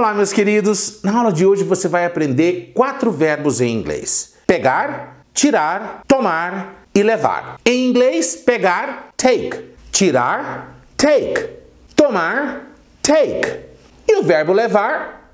Olá, meus queridos! Na aula de hoje você vai aprender quatro verbos em inglês: pegar, tirar, tomar e levar. Em inglês, pegar, take, tirar, take, tomar, take. E o verbo levar,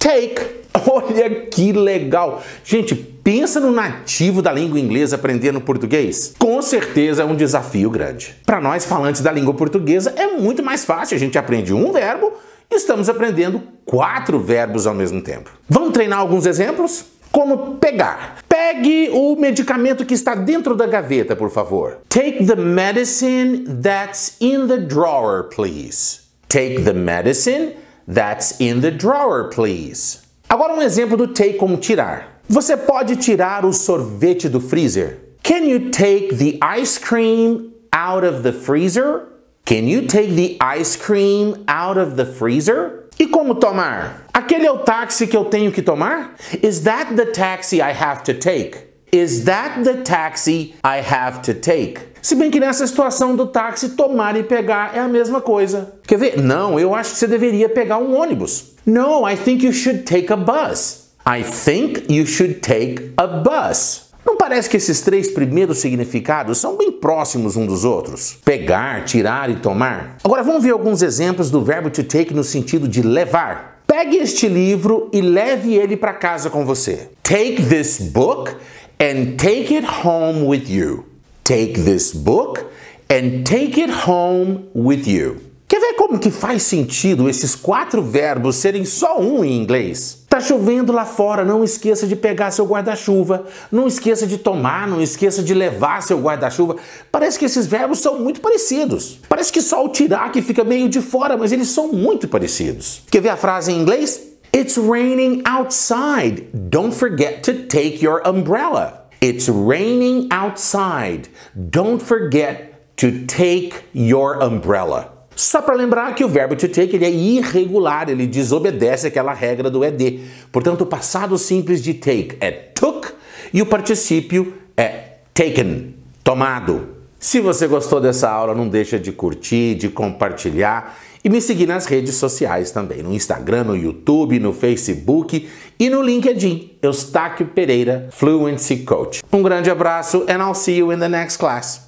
take. Olha que legal! Gente, pensa no nativo da língua inglesa aprendendo português. Com certeza é um desafio grande. Para nós falantes da língua portuguesa é muito mais fácil, a gente aprende um verbo e estamos aprendendo quatro verbos ao mesmo tempo. Vamos treinar alguns exemplos? Como pegar. Pegue o medicamento que está dentro da gaveta, por favor. Take the medicine that's in the drawer, please. Take the medicine that's in the drawer, please. Agora um exemplo do take como tirar. Você pode tirar o sorvete do freezer. Can you take the ice cream out of the freezer? Can you take the ice cream out of the freezer? E como tomar? Aquele é o táxi que eu tenho que tomar? Is that the taxi I have to take? Is that the taxi I have to take? Se bem que nessa situação do táxi, tomar e pegar é a mesma coisa. Quer ver? Não, eu acho que você deveria pegar um ônibus. No, I think you should take a bus. I think you should take a bus. Não parece que esses três primeiros significados são bem próximos um dos outros? Pegar, tirar e tomar. Agora vamos ver alguns exemplos do verbo to take no sentido de levar. Pegue este livro e leve ele para casa com você. Take this book and take it home with you. Take this book and take it home with you. Como que faz sentido esses quatro verbos serem só um em inglês? Tá chovendo lá fora, não esqueça de pegar seu guarda-chuva, não esqueça de tomar, não esqueça de levar seu guarda-chuva. Parece que esses verbos são muito parecidos. Parece que só o tirar que fica meio de fora, mas eles são muito parecidos. Quer ver a frase em inglês? It's raining outside. Don't forget to take your umbrella. It's raining outside. Don't forget to take your umbrella. Só para lembrar que o verbo to take ele é irregular, ele desobedece aquela regra do ED. Portanto, o passado simples de take é took e o particípio é taken, tomado. Se você gostou dessa aula, não deixa de curtir, de compartilhar e me seguir nas redes sociais também, no Instagram, no YouTube, no Facebook e no LinkedIn, Eustáquio Pereira, Fluency Coach. Um grande abraço and I'll see you in the next class.